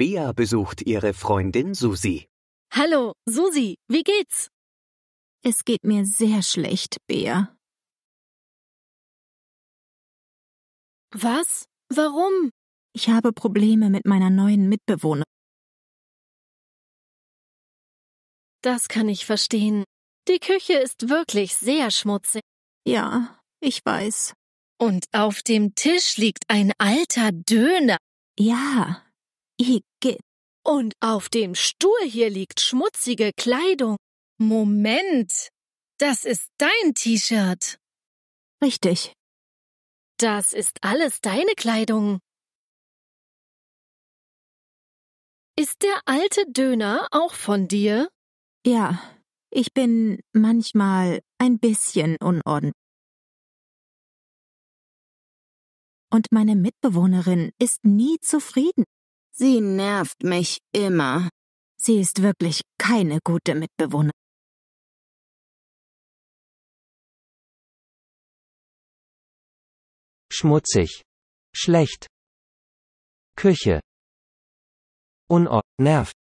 Bea besucht ihre Freundin Susi. Hallo, Susi, wie geht's? Es geht mir sehr schlecht, Bea. Was? Warum? Ich habe Probleme mit meiner neuen Mitbewohnerin. Das kann ich verstehen. Die Küche ist wirklich sehr schmutzig. Ja, ich weiß. Und auf dem Tisch liegt ein alter Döner. Ja, Igitt. Und auf dem Stuhl hier liegt schmutzige Kleidung. Moment, das ist dein T-Shirt. Richtig. Das ist alles deine Kleidung. Ist der alte Döner auch von dir? Ja, ich bin manchmal ein bisschen unordentlich. Und meine Mitbewohnerin ist nie zufrieden. Sie nervt mich immer. Sie ist wirklich keine gute Mitbewohnerin. Schmutzig. Schlecht. Küche. Unordnung. Nervt.